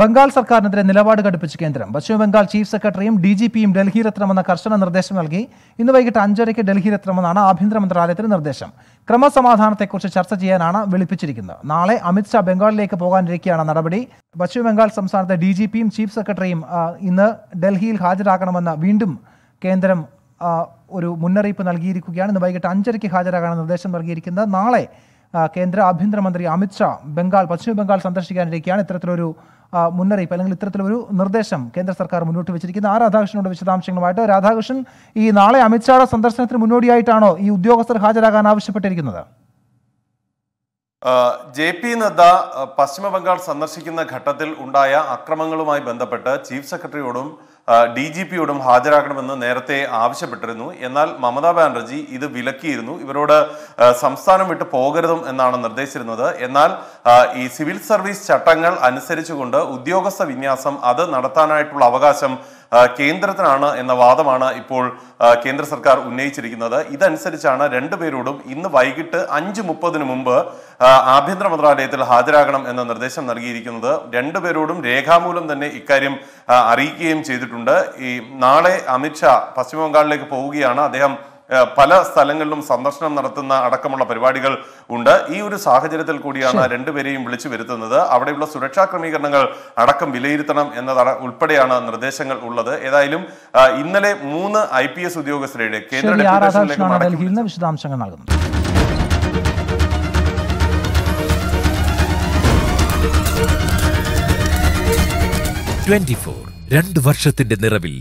ബംഗാൾ സർക്കാരിനെതിരെ നിലപാട് ഘടിപ്പിച്ച് കേന്ദ്രം പശ്ചിമബംഗാൾ ചീഫ് സെക്രട്ടറിയും ഡി ജി പിയും ഡൽഹിയിലെത്തണമെന്ന കർശന നിർദ്ദേശം നൽകി ഇന്ന് വൈകിട്ട് അഞ്ചരയ്ക്ക് ഡൽഹിയിലെത്തണമെന്നാണ് ആഭ്യന്തര മന്ത്രാലയത്തിന്റെ നിർദ്ദേശം ക്രമസമാധാനത്തെക്കുറിച്ച് ചർച്ച ചെയ്യാനാണ് വിളിപ്പിച്ചിരിക്കുന്നത് നാളെ അമിത്ഷാ ബംഗാളിലേക്ക് പോകാനിരിക്കെയാണ് നടപടി പശ്ചിമബംഗാൾ സംസ്ഥാനത്തെ ഡി ജി പിയും ചീഫ് സെക്രട്ടറിയും ഇന്ന് ഡൽഹിയിൽ ഹാജരാകണമെന്ന് വീണ്ടും കേന്ദ്രം ഒരു മുന്നറിയിപ്പ് നൽകിയിരിക്കുകയാണ് ഇന്ന് വൈകിട്ട് അഞ്ചരയ്ക്ക് ഹാജരാകാൻ നിർദ്ദേശം നൽകിയിരിക്കുന്നത് നാളെ കേന്ദ്ര ആഭ്യന്തരമന്ത്രി അമിത്ഷാ ബംഗാൾ പശ്ചിമ ബംഗാൾ സന്ദർശിക്കാനിരിക്കുകയാണ് ഇത്തരത്തിലൊരു മുന്നറിയിപ്പ് അല്ലെങ്കിൽ ഇത്തരത്തിലൊരു നിർദ്ദേശം കേന്ദ്ര സർക്കാർ മുന്നോട്ട് വെച്ചിരിക്കുന്നത് ആ രാധാകൃഷ്ണനോട് വിശദാംശങ്ങളുമായിട്ട് രാധാകൃഷ്ണൻ ഈ നാളെ അമിത്ഷായുടെ സന്ദർശനത്തിന് മുന്നോടിയായിട്ടാണോ ഈ ഉദ്യോഗസ്ഥർ ഹാജരാകാൻ ആവശ്യപ്പെട്ടിരിക്കുന്നത് ജെ പി നദ്ദ പശ്ചിമ ബംഗാൾ സന്ദർശിക്കുന്ന ഘട്ടത്തിൽ ഉണ്ടായ അക്രമങ്ങളുമായി ബന്ധപ്പെട്ട് ചീഫ് സെക്രട്ടറിയോടും ഡി ജി പിയോടും ഹാജരാക്കണമെന്ന് നേരത്തെ ആവശ്യപ്പെട്ടിരുന്നു എന്നാൽ മമതാ ബാനർജി ഇത് വിലക്കിയിരുന്നു ഇവരോട് സംസ്ഥാനം വിട്ടു പോകരുതും എന്നാണ് നിർദ്ദേശിച്ചിരുന്നത് എന്നാൽ ഈ സിവിൽ സർവീസ് ചട്ടങ്ങൾ അനുസരിച്ചുകൊണ്ട് ഉദ്യോഗസ്ഥ വിന്യാസം അത് നടത്താനായിട്ടുള്ള അവകാശം കേന്ദ്രത്തിനാണ് എന്ന വാദമാണ് ഇപ്പോൾ കേന്ദ്ര സർക്കാർ ഉന്നയിച്ചിരിക്കുന്നത് ഇതനുസരിച്ചാണ് രണ്ടുപേരോടും ഇന്ന് വൈകിട്ട് അഞ്ച് മുപ്പതിന് മുമ്പ് ആഭ്യന്തര മന്ത്രാലയത്തിൽ ഹാജരാകണം എന്ന നിർദ്ദേശം നൽകിയിരിക്കുന്നത് രണ്ടുപേരോടും രേഖാമൂലം തന്നെ ഇക്കാര്യം അറിയിക്കുകയും ചെയ്തിട്ടുണ്ട് നടത്തിയിട്ടുണ്ട് ഈ നാളെ അമിത്ഷാ പശ്ചിമ ബംഗാളിലേക്ക് പോവുകയാണ് അദ്ദേഹം പല സ്ഥലങ്ങളിലും സന്ദർശനം നടത്തുന്ന അടക്കമുള്ള പരിപാടികൾ ഉണ്ട് ഈ ഒരു സാഹചര്യത്തിൽ കൂടിയാണ് രണ്ടുപേരെയും വിളിച്ചു വരുത്തുന്നത് അവിടെയുള്ള സുരക്ഷാ ക്രമീകരണങ്ങൾ അടക്കം വിലയിരുത്തണം എന്നതാണ് ഉൾപ്പെടെയാണ് നിർദ്ദേശങ്ങൾ ഉള്ളത് ഏതായാലും ഇന്നലെ മൂന്ന് ഐ പി എസ് ഉദ്യോഗസ്ഥരുടെ കേന്ദ്ര ഡെപ്യൂട്ടേഷനിലേക്ക് വിശദാംശങ്ങൾ നൽകുന്നു ട്വന്റി ഫോർ രണ്ട് വർഷത്തിന്റെ നിറവിൽ